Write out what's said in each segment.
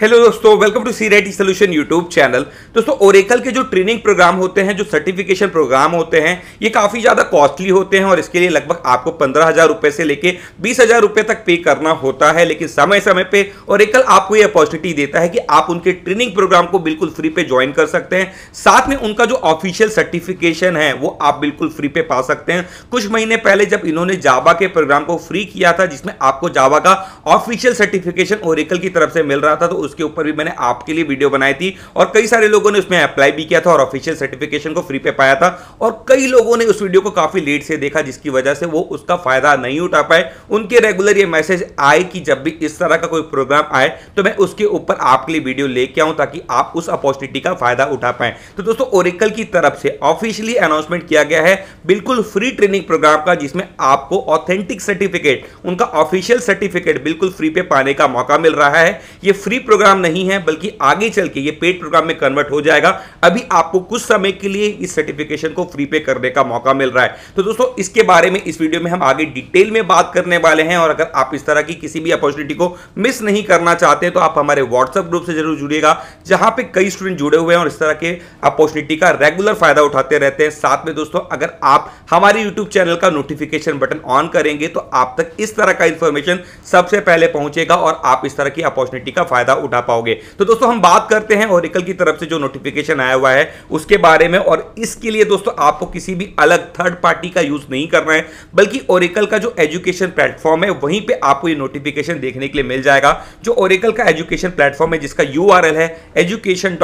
hello दोस्तों welcome to C ready solution YouTube channel दोस्तों Oracle के जो ट्रेनिंग प्रोग्राम होते हैं जो सर्टिफिकेशन प्रोग्राम होते हैं ये काफ़ी ज़्यादा कॉस्टली होते हैं और इसके लिए लगभग आपको पंद्रह हज़ार रुपये से लेके बीस हज़ार रुपये तक पे करना होता है लेकिन समय समय पे ओरेकल आपको ये अपॉर्चुनिटी देता है कि आप उनके ट्रेनिंग प्रोग्राम को बिल्कुल फ्री पे ज्वाइन कर सकते हैं साथ में उनका जो ऑफिशियल सर्टिफिकेशन है वो आप बिल्कुल फ्री पे पा सकते हैं कुछ महीने पहले जब इन्होंने जावा के प्रोग्राम को फ्री किया था जिसमें आपको जावा का ऑफिशियल सर्टिफिकेशन ओरेकल की तरफ से मिल रहा था तो उसके ऊपर भी मैंने आपके लिए वीडियो बनाई थी और कई सारे लोगों ने उसमें अप्लाई भी किया था और ऑफिशियल सर्टिफिकेशन को फ्री पे पाया था और कई लोगों ने उस वीडियो को काफ़ी लेट से देखा जिसकी वजह से वो उसका फायदा नहीं उठा पाए उनके रेगुलर ये मैसेज आए कि जब भी इस तरह का कोई प्रोग्राम आए तो मैं उसके ऊपर आपके लिए वीडियो लेके आऊं ताकि आप उस अपॉर्चुनिटी का फायदा उठा पाए तो दोस्तों ओरिकल की तरफ से ऑफिशियली अनाउंसमेंट किया गया है बिल्कुल फ्री ट्रेनिंग प्रोग्राम का जिसमें आपको ऑथेंटिक सर्टिफिकेट उनका ऑफिशियल सर्टिफिकेट बिल्कुल फ्री पे पाने का मौका मिल रहा है ये फ्री प्रोग्राम नहीं है बल्कि आगे चल के ये पेड प्रोग्राम में कन्वर्ट हो जाएगा अभी आपको कुछ समय के लिए इस सर्टिफिकेशन को फ्री पे करने का मौका मिल रहा है तो दोस्तों इसके बारे में इस वीडियो में हम आगे डिटेल में बात करने वाले हैं और अगर आप इस तरह की किसी भी अपॉर्चुनिटी को मिस नहीं करना चाहते तो आप हमारे व्हाट्सएप ग्रुप से जरूर जुड़िएगा जहां पर कई स्टूडेंट जुड़े हुए हैं और इस तरह के अपॉर्चुनिटी का रेगुलर फायदा उठाते रहते हैं साथ में दोस्तों अगर आप हमारे यूट्यूब चैनल का नोटिफिकेशन बटन ऑन करेंगे तो आप तक इस तरह का इंफॉर्मेशन सबसे पहले पहुंचेगा और आप इस तरह की अपॉर्चुनिटी का फायदा उठा पाओगे तो दोस्तों हम बात करते हैं ओरिकल की तरफ से जो नोटिफिकेशन आया हुआ है उसके बारे में और इसके लिए दोस्तों आपको किसी भी अलग थर्ड पार्टी का यूज नहीं करना है बल्कि ओरिकल का जो एजुकेशन प्लेटफॉर्म है वहीं पर आपको ये नोटिफिकेशन देखने के लिए मिल जाएगा जो ओरिकल का एजुकेशन प्लेटफॉर्म है जिसका यू है एजुकेशन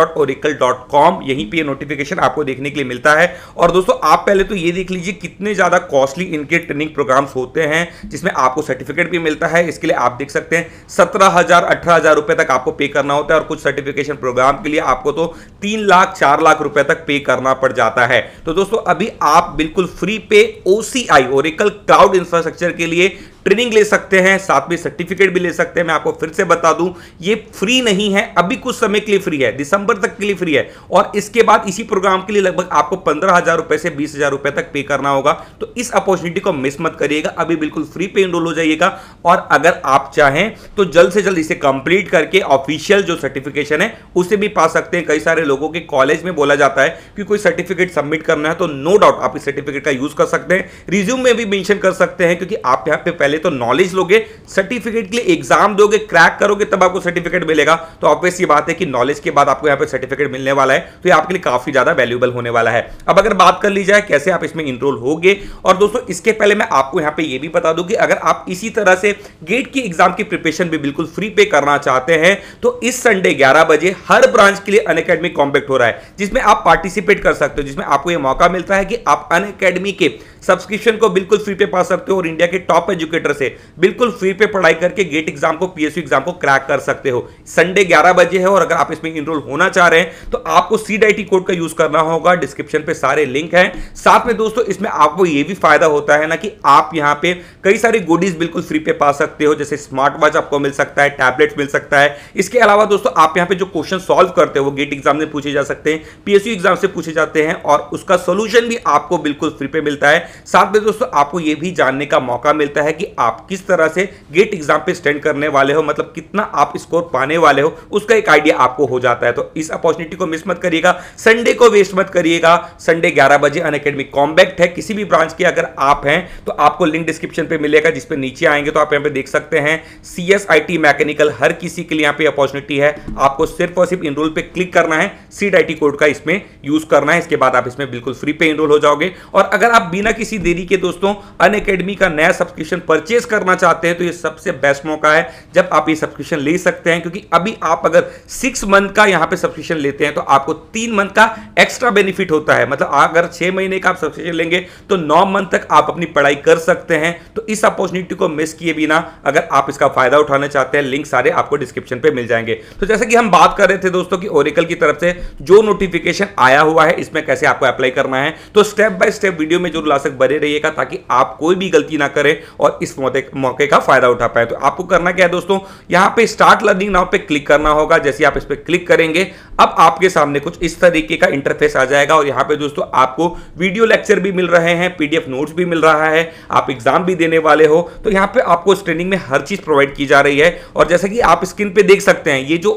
यहीं पर नोटिफिकेशन आपको देखने के लिए मिलता है और दोस्तों आप पहले तो ये देख लीजिए कितने ज़्यादा कॉस्टली इनके ट्रेनिंग प्रोग्राम्स होते हैं जिसमें आपको सर्टिफिकेट भी मिलता है इसके लिए आप देख सकते हैं सत्रह हज़ार अठारह हज़ार रुपये तक आपको पे करना होता है और कुछ सर्टिफिकेशन प्रोग्राम के लिए आपको तो तीन लाख चार लाख रुपए तक पे करना पड़ जाता है तो दोस्तों अभी आप बिल्कुल फ्री पे O C I Oracle cloud infrastructure के लिए ट्रेनिंग ले सकते हैं साथ में सर्टिफिकेट भी ले सकते हैं मैं आपको फिर से बता दूं ये फ्री नहीं है अभी कुछ समय के लिए फ्री है दिसंबर तक के लिए फ्री है और इसके बाद इसी प्रोग्राम के लिए लगभग आपको पंद्रह हजार रुपए से बीस हजार रुपए तक पे करना होगा तो इस अपॉर्चुनिटी को मिस मत करिएगा अभी बिल्कुल फ्री पे इनरोल हो जाइएगा और अगर आप चाहें तो जल्द से जल्द इसे कंप्लीट करके ऑफिशियल जो सर्टिफिकेशन है उसे भी पा सकते हैं कई सारे लोगों के कॉलेज में बोला जाता है कि कोई सर्टिफिकेट सबमिट करना है तो नो डाउट आप इस सर्टिफिकेट का यूज कर सकते हैं रिज्यूम में भी मैंशन कर सकते हैं क्योंकि आप यहाँ पे पहले पहले तो नॉलेज लोगे सर्टिफिकेट के लिए एग्जाम दोगे क्रैक करोगे तब आपको सर्टिफिकेट मिलेगा तो ऑब्वियस ये बात है कि नॉलेज के बाद आपको यहाँ पे सर्टिफिकेट मिलने वाला है तो ये आपके लिए काफी ज्यादा वैल्यूबल होने वाला है अब अगर बात कर ली जाए कैसे आप इसमें इनरोल हो और दोस्तों इसके पहले मैं आपको यहाँ पे ये भी बता दूंगी अगर आप इसी तरह से गेट की एग्जाम की प्रिपरेशन भी बिल्कुल फ्री पे करना चाहते हैं तो इस संडे ग्यारह बजे हर ब्रांच के लिए अन अकेडमी कॉम्पैक्ट हो रहा है जिसमें आप पार्टिसिपेट कर सकते हो जिसमें आपको यह मौका मिलता है कि आप अन के सब्सक्रिप्शन को बिल्कुल फ्री पे पा सकते हो और इंडिया के टॉप एजुकेटर थिएटर से बिल्कुल फ्री पे पढ़ाई करके गेट एग्जाम को पीएसयू एग्जाम को क्रैक कर सकते हो संडे ग्यारह बजे है और अगर आप इसमें इनरोल होना चाह रहे हैं तो आपको सीडीआईटी कोड का यूज करना होगा डिस्क्रिप्शन पे सारे लिंक हैं साथ में दोस्तों इसमें आपको ये भी फायदा होता है ना कि आप यहाँ पे कई सारी गोडीज बिल्कुल फ्री पे पा सकते हो जैसे स्मार्ट वॉच आपको मिल सकता है टैबलेट मिल सकता है इसके अलावा दोस्तों आप यहाँ पे जो क्वेश्चन सोल्व करते हो गेट एग्जाम से पूछे जा सकते हैं पीएसयू एग्जाम से पूछे जाते हैं और उसका सोल्यूशन भी आपको बिल्कुल फ्री पे मिलता है साथ में दोस्तों आपको यह भी जानने का मौका मिलता है कि आप किस तरह से गेट एग्जाम पे स्टैंड करने वाले हो मतलब कितना आप स्कोर पाने वाले हो उसका एक आइडिया आपको हो जाता है तो इस अपॉर्चुनिटी को मिस मत करिएगा संडे को वेस्ट मत करिएगा संडे ग्यारह बजे अन अकेडमी कॉम्बैक्ट है किसी भी ब्रांच के अगर आप हैं तो आपको लिंक डिस्क्रिप्शन पर मिलेगा जिसपे नीचे आएंगे तो आप यहाँ पे देख सकते हैं सी एस मैकेनिकल हर किसी के लिए यहाँ पे अपॉर्चुनिटी है आपको सिर्फ और सिर्फ इनरोल पे क्लिक करना है सीट आई कोड का इसमें यूज करना है इसके बाद आप इसमें बिल्कुल फ्री पे इनरोल हो जाओगे और अगर आप बिना किसी देरी के दोस्तों अन का नया सब्सक्रिप्शन परचेज करना चाहते हैं तो ये सबसे बेस्ट मौका है जब आप ये सब्सक्रिप्शन ले सकते हैं क्योंकि अभी आप अगर सिक्स मंथ का यहाँ पे सब्सक्रिप्शन लेते हैं तो आपको तीन मंथ का एक्स्ट्रा बेनिफिट होता है मतलब अगर छह महीने का आप सब्सक्रिप्शन लेंगे तो नौ मंथ तक आप अपनी पढ़ाई कर सकते हैं तो इस अपॉर्चुनिटी को मिस किए बिना अगर आप इसका फायदा उठाना चाहते हैं लिंक सारे आपको डिस्क्रिप्शन पर मिल जाएंगे तो जैसे कि हम बात कर रहे थे दोस्तों की ओरिकल की तरफ से जो नोटिफिकेशन आया हुआ है इसमें कैसे आपको अप्लाई करना है तो स्टेप बाय स्टेप वीडियो में जरूर लाशक बने रहिएगा ताकि आप कोई भी गलती ना करें और इस मौके का फायदा उठा पाए तो आपको करना क्या है दोस्तों यहां पे स्टार्ट लर्निंग नाउ पे क्लिक करना होगा जैसे आप इस पर क्लिक करेंगे अब आपके सामने कुछ इस तरीके का इंटरफेस आ जाएगा और यहां पे दोस्तों आपको वीडियो लेक्चर भी मिल रहे हैं पीडीएफ नोट्स भी मिल रहा है आप एग्जाम भी देने वाले हो तो यहां पे आपको इस ट्रेनिंग में हर चीज प्रोवाइड की जा रही है और जैसे कि आप स्क्रीन पे देख सकते हैं ये जो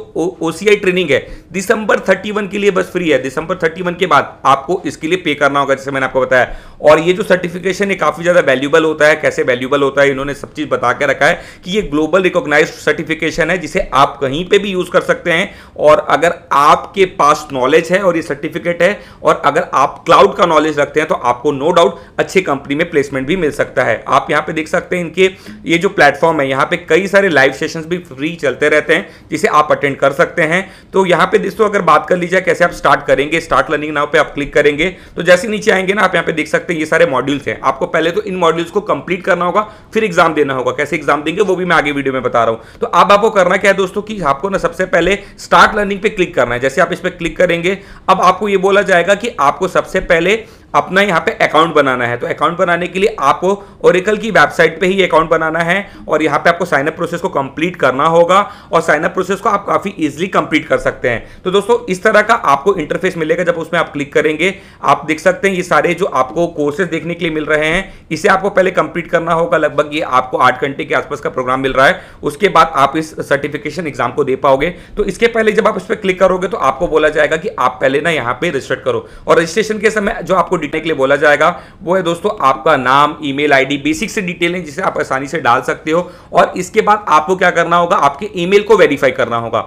ओसीआई ट्रेनिंग है दिसंबर 31 के लिए बस फ्री है दिसंबर 31 के बाद आपको इसके लिए पे करना होगा जैसे मैंने आपको बताया और ये जो सर्टिफिकेशन है काफी ज्यादा वैल्यूबल होता है कैसे वैल्यूबल होता है होता है इन्होंने सब चीज़ बता के रखा है कि ये ग्लोबल रिकॉग्नाइज सर्टिफिकेशन है जिसे आप कहीं पे भी यूज़ कर सकते हैं और अगर आपके पास नॉलेज है और ये सर्टिफिकेट है और अगर आप क्लाउड का नॉलेज रखते हैं तो आपको नो डाउट अच्छी कंपनी में प्लेसमेंट भी मिल सकता है आप यहाँ पे देख सकते हैं इनके ये जो प्लेटफॉर्म है यहाँ पे कई सारे लाइव सेशन भी फ्री चलते रहते हैं जिसे आप अटेंड कर सकते हैं तो यहाँ पे दोस्तों अगर बात कर लीजिए कैसे आप स्टार्ट करेंगे स्टार्ट लर्निंग नाव पे आप क्लिक करेंगे तो जैसे नीचे आएंगे ना आप यहाँ पे देख सकते हैं ये सारे मॉड्यूल्स हैं आपको पहले तो इन मॉड्यूल्स को कंप्लीट करना होगा फिर एग्जाम देना होगा कैसे एग्जाम देंगे वो भी मैं आगे वीडियो में बता रहा हूं तो अब आपको करना क्या है दोस्तों कि आपको ना सबसे पहले स्टार्ट लर्निंग पे क्लिक करना है जैसे आप इस पर क्लिक करेंगे अब आपको ये बोला जाएगा कि आपको सबसे पहले अपना यहाँ पे अकाउंट बनाना है तो अकाउंट बनाने के लिए आपको ओरिकल की वेबसाइट पे ही अकाउंट बनाना है और यहाँ पे आपको साइनअप प्रोसेस को कंप्लीट करना होगा और साइनअप प्रोसेस को आप काफ़ी इजिली कंप्लीट कर सकते हैं तो दोस्तों इस तरह का आपको इंटरफेस मिलेगा जब उसमें आप क्लिक करेंगे आप देख सकते हैं ये सारे जो आपको कोर्सेज देखने के लिए मिल रहे हैं इसे आपको पहले कंप्लीट करना होगा लगभग ये आपको आठ घंटे के आसपास का प्रोग्राम मिल रहा है उसके बाद आप इस सर्टिफिकेशन एग्जाम को दे पाओगे तो इसके पहले जब आप इस पर क्लिक करोगे तो आपको बोला जाएगा कि आप पहले ना यहाँ पे रजिस्टर करो और रजिस्ट्रेशन के समय जो आपको डिटेल के लिए बोला जाएगा वो है दोस्तों आपका नाम ईमेल आईडी बेसिक से डिटेल है जिसे आप आसानी से डाल सकते हो और इसके बाद आपको क्या करना होगा आपके ईमेल को वेरीफाई करना होगा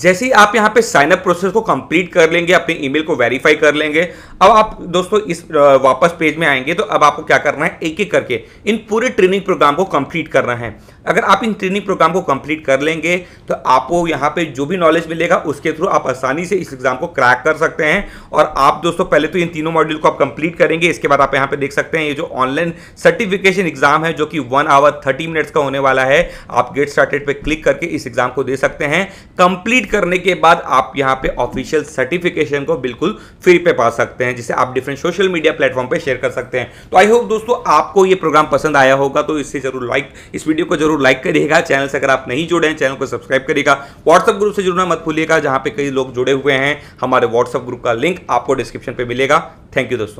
जैसे ही आप यहाँ पे साइन अप प्रोसेस को कंप्लीट कर लेंगे अपने ईमेल को वेरीफाई कर लेंगे अब आप दोस्तों इस वापस पेज में आएंगे तो अब आपको क्या करना है एक एक करके इन पूरे ट्रेनिंग प्रोग्राम को कंप्लीट करना है अगर आप इन ट्रेनिंग प्रोग्राम को कंप्लीट कर लेंगे तो आपको यहाँ पे जो भी नॉलेज मिलेगा उसके थ्रू आप आसानी से इस एग्जाम को क्रैक कर सकते हैं और आप दोस्तों पहले तो इन तीनों मॉड्यूल को आप कंप्लीट करेंगे इसके बाद आप यहाँ पे देख सकते हैं ये जो ऑनलाइन सर्टिफिकेशन एग्जाम है जो कि वन आवर थर्टी मिनट्स का होने वाला है आप गेट स्टार्टेड पर क्लिक करके इस एग्जाम को दे सकते हैं कंप्लीट कंप्लीट करने के बाद आप यहाँ पे ऑफिशियल सर्टिफिकेशन को बिल्कुल फ्री पे पा सकते हैं जिसे आप डिफरेंट सोशल मीडिया प्लेटफॉर्म पे शेयर कर सकते हैं तो आई होप दोस्तों आपको ये प्रोग्राम पसंद आया होगा तो इससे जरूर लाइक इस वीडियो को जरूर लाइक करिएगा चैनल से अगर आप नहीं जुड़े हैं चैनल को सब्सक्राइब करिएगा व्हाट्सअप ग्रुप से जुड़ना मत भूलिएगा जहाँ पे कई लोग जुड़े हुए हैं हमारे व्हाट्सअप ग्रुप का लिंक आपको डिस्क्रिप्शन पर मिलेगा थैंक यू दोस्तों